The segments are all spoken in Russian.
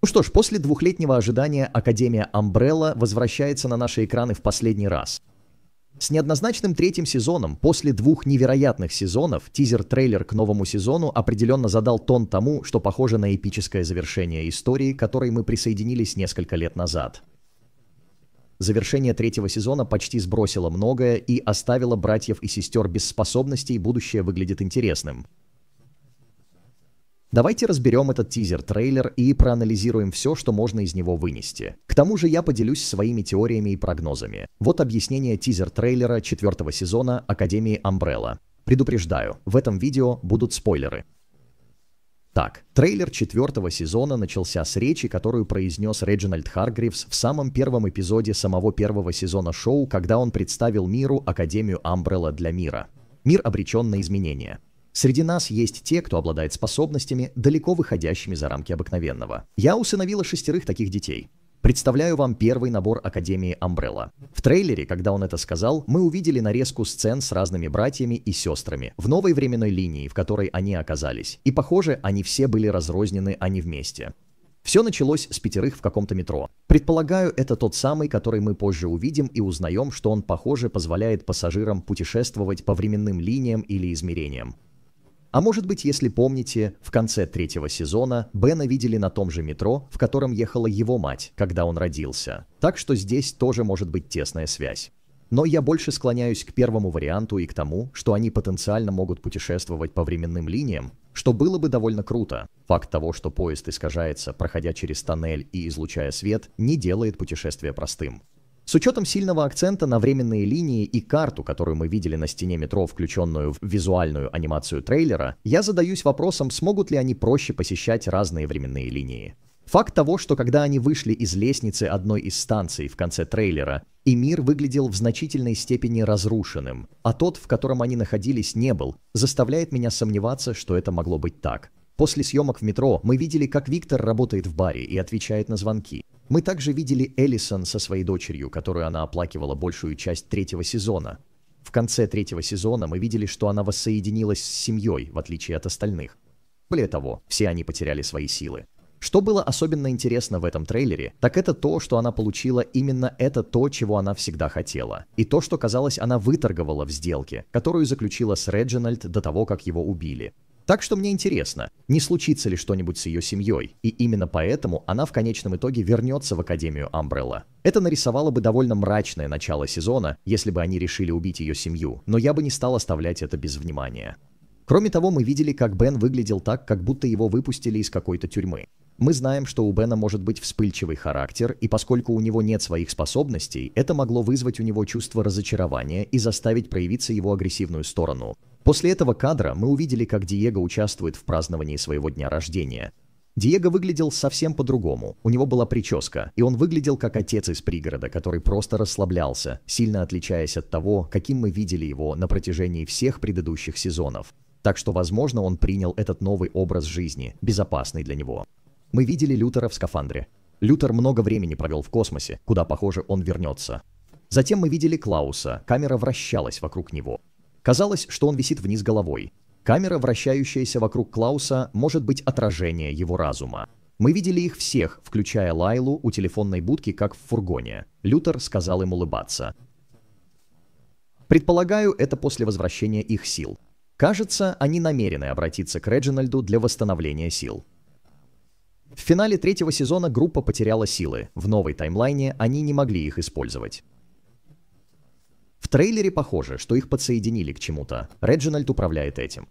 Ну что ж, после двухлетнего ожидания Академия Амбрелла возвращается на наши экраны в последний раз. С неоднозначным третьим сезоном, после двух невероятных сезонов, тизер-трейлер к новому сезону определенно задал тон тому, что похоже на эпическое завершение истории, к которой мы присоединились несколько лет назад. Завершение третьего сезона почти сбросило многое и оставило братьев и сестер без способностей, будущее выглядит интересным. Давайте разберем этот тизер-трейлер и проанализируем все, что можно из него вынести. К тому же я поделюсь своими теориями и прогнозами. Вот объяснение тизер-трейлера четвертого сезона Академии Umbrella. Предупреждаю, в этом видео будут спойлеры. Так, трейлер четвертого сезона начался с речи, которую произнес Реджинальд Харгривс в самом первом эпизоде самого первого сезона шоу, когда он представил миру Академию Амбрелла для мира. Мир обречен на изменения. Среди нас есть те, кто обладает способностями, далеко выходящими за рамки обыкновенного. Я усыновила шестерых таких детей. Представляю вам первый набор Академии Амбрелла. В трейлере, когда он это сказал, мы увидели нарезку сцен с разными братьями и сестрами в новой временной линии, в которой они оказались. И похоже, они все были разрознены, а не вместе. Все началось с пятерых в каком-то метро. Предполагаю, это тот самый, который мы позже увидим и узнаем, что он, похоже, позволяет пассажирам путешествовать по временным линиям или измерениям. А может быть, если помните, в конце третьего сезона Бена видели на том же метро, в котором ехала его мать, когда он родился. Так что здесь тоже может быть тесная связь. Но я больше склоняюсь к первому варианту и к тому, что они потенциально могут путешествовать по временным линиям, что было бы довольно круто. Факт того, что поезд искажается, проходя через тоннель и излучая свет, не делает путешествие простым. С учетом сильного акцента на временные линии и карту, которую мы видели на стене метро, включенную в визуальную анимацию трейлера, я задаюсь вопросом, смогут ли они проще посещать разные временные линии. Факт того, что когда они вышли из лестницы одной из станций в конце трейлера, и мир выглядел в значительной степени разрушенным, а тот, в котором они находились, не был, заставляет меня сомневаться, что это могло быть так. После съемок в метро мы видели, как Виктор работает в баре и отвечает на звонки. Мы также видели Эллисон со своей дочерью, которую она оплакивала большую часть третьего сезона. В конце третьего сезона мы видели, что она воссоединилась с семьей, в отличие от остальных. Более того, все они потеряли свои силы. Что было особенно интересно в этом трейлере, так это то, что она получила именно это то, чего она всегда хотела. И то, что, казалось, она выторговала в сделке, которую заключила с Реджинальд до того, как его убили. Так что мне интересно, не случится ли что-нибудь с ее семьей, и именно поэтому она в конечном итоге вернется в Академию Амбрелла. Это нарисовало бы довольно мрачное начало сезона, если бы они решили убить ее семью, но я бы не стал оставлять это без внимания. Кроме того, мы видели, как Бен выглядел так, как будто его выпустили из какой-то тюрьмы. Мы знаем, что у Бена может быть вспыльчивый характер, и поскольку у него нет своих способностей, это могло вызвать у него чувство разочарования и заставить проявиться его агрессивную сторону. После этого кадра мы увидели, как Диего участвует в праздновании своего дня рождения. Диего выглядел совсем по-другому. У него была прическа, и он выглядел как отец из пригорода, который просто расслаблялся, сильно отличаясь от того, каким мы видели его на протяжении всех предыдущих сезонов. Так что, возможно, он принял этот новый образ жизни, безопасный для него. Мы видели Лютера в скафандре. Лютер много времени провел в космосе, куда, похоже, он вернется. Затем мы видели Клауса, камера вращалась вокруг него. Казалось, что он висит вниз головой. Камера, вращающаяся вокруг Клауса, может быть отражение его разума. «Мы видели их всех, включая Лайлу у телефонной будки, как в фургоне». Лютер сказал им улыбаться. «Предполагаю, это после возвращения их сил. Кажется, они намерены обратиться к Реджинальду для восстановления сил». В финале третьего сезона группа потеряла силы. В новой таймлайне они не могли их использовать. В трейлере похоже, что их подсоединили к чему-то. Реджинальд управляет этим.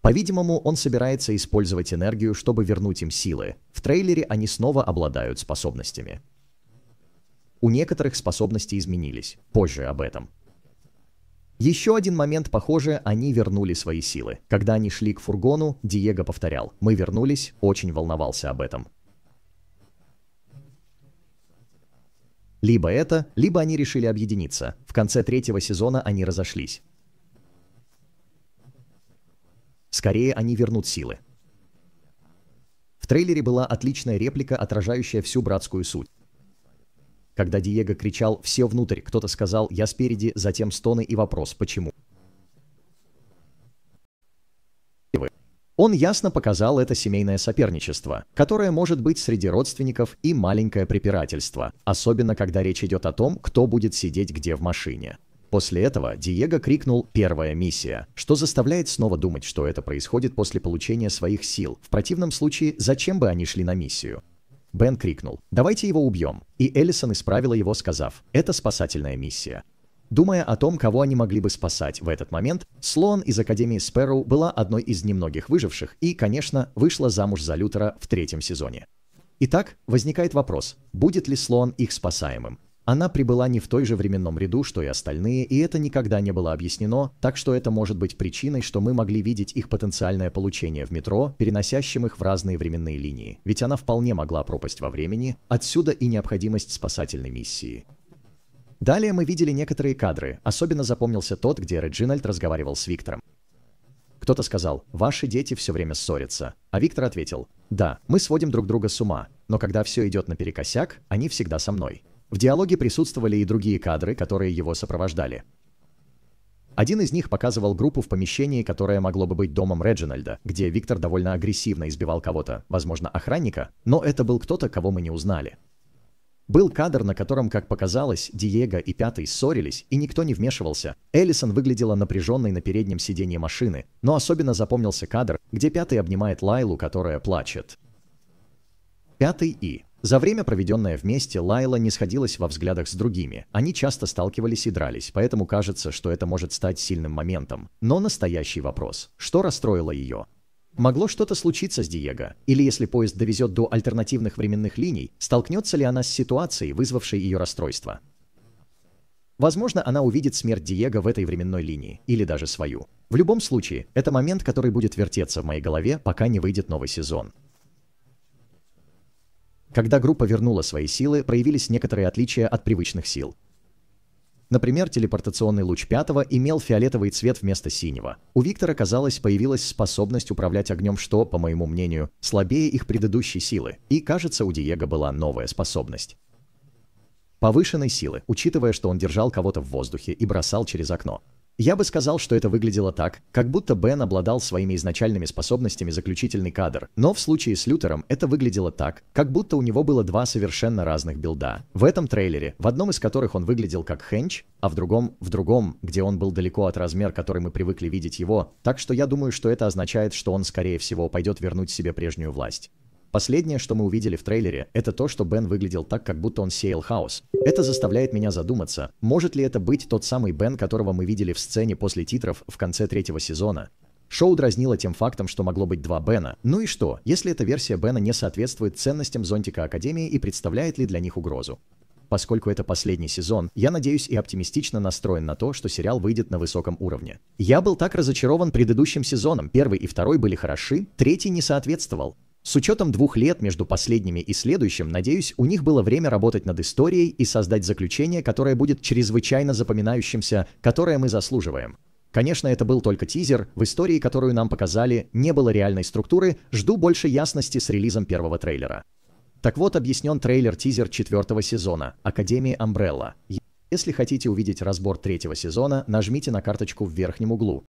По-видимому, он собирается использовать энергию, чтобы вернуть им силы. В трейлере они снова обладают способностями. У некоторых способности изменились. Позже об этом. Еще один момент, похоже, они вернули свои силы. Когда они шли к фургону, Диего повторял «Мы вернулись», очень волновался об этом. Либо это, либо они решили объединиться. В конце третьего сезона они разошлись. Скорее они вернут силы. В трейлере была отличная реплика, отражающая всю братскую суть. Когда Диего кричал «Все внутрь», кто-то сказал «Я спереди», затем стоны и вопрос «Почему?». Он ясно показал это семейное соперничество, которое может быть среди родственников и маленькое препирательство, особенно когда речь идет о том, кто будет сидеть где в машине. После этого Диего крикнул «Первая миссия», что заставляет снова думать, что это происходит после получения своих сил. В противном случае, зачем бы они шли на миссию? Бен крикнул «Давайте его убьем», и Эллисон исправила его, сказав «Это спасательная миссия». Думая о том, кого они могли бы спасать в этот момент, Слон из Академии Сперу была одной из немногих выживших и, конечно, вышла замуж за Лютера в третьем сезоне. Итак, возникает вопрос, будет ли Слон их спасаемым? Она прибыла не в той же временном ряду, что и остальные, и это никогда не было объяснено, так что это может быть причиной, что мы могли видеть их потенциальное получение в метро, переносящим их в разные временные линии, ведь она вполне могла пропасть во времени, отсюда и необходимость спасательной миссии. Далее мы видели некоторые кадры, особенно запомнился тот, где Реджинальд разговаривал с Виктором. Кто-то сказал, ваши дети все время ссорятся. А Виктор ответил, да, мы сводим друг друга с ума, но когда все идет наперекосяк, они всегда со мной. В диалоге присутствовали и другие кадры, которые его сопровождали. Один из них показывал группу в помещении, которое могло бы быть домом Реджинальда, где Виктор довольно агрессивно избивал кого-то, возможно, охранника, но это был кто-то, кого мы не узнали. Был кадр, на котором, как показалось, Диего и Пятый ссорились, и никто не вмешивался. Эллисон выглядела напряженной на переднем сиденье машины, но особенно запомнился кадр, где Пятый обнимает Лайлу, которая плачет. Пятый И. За время, проведенное вместе, Лайла не сходилась во взглядах с другими. Они часто сталкивались и дрались, поэтому кажется, что это может стать сильным моментом. Но настоящий вопрос. Что расстроило ее? Могло что-то случиться с Диего, или если поезд довезет до альтернативных временных линий, столкнется ли она с ситуацией, вызвавшей ее расстройство. Возможно, она увидит смерть Диего в этой временной линии, или даже свою. В любом случае, это момент, который будет вертеться в моей голове, пока не выйдет новый сезон. Когда группа вернула свои силы, проявились некоторые отличия от привычных сил. Например, телепортационный луч пятого имел фиолетовый цвет вместо синего. У Виктора, казалось, появилась способность управлять огнем, что, по моему мнению, слабее их предыдущей силы, и, кажется, у Диего была новая способность. Повышенной силы, учитывая, что он держал кого-то в воздухе и бросал через окно. Я бы сказал, что это выглядело так, как будто Бен обладал своими изначальными способностями заключительный кадр, но в случае с Лютером это выглядело так, как будто у него было два совершенно разных билда. В этом трейлере, в одном из которых он выглядел как Хенч, а в другом, в другом, где он был далеко от размер, который мы привыкли видеть его, так что я думаю, что это означает, что он, скорее всего, пойдет вернуть себе прежнюю власть. Последнее, что мы увидели в трейлере, это то, что Бен выглядел так, как будто он сеял хаос. Это заставляет меня задуматься, может ли это быть тот самый Бен, которого мы видели в сцене после титров в конце третьего сезона. Шоу дразнило тем фактом, что могло быть два Бена. Ну и что, если эта версия Бена не соответствует ценностям зонтика Академии и представляет ли для них угрозу? Поскольку это последний сезон, я надеюсь и оптимистично настроен на то, что сериал выйдет на высоком уровне. Я был так разочарован предыдущим сезоном, первый и второй были хороши, третий не соответствовал. С учетом двух лет между последними и следующим, надеюсь, у них было время работать над историей и создать заключение, которое будет чрезвычайно запоминающимся, которое мы заслуживаем. Конечно, это был только тизер, в истории, которую нам показали, не было реальной структуры, жду больше ясности с релизом первого трейлера. Так вот, объяснен трейлер-тизер четвертого сезона «Академии Амбрелла». Если хотите увидеть разбор третьего сезона, нажмите на карточку в верхнем углу.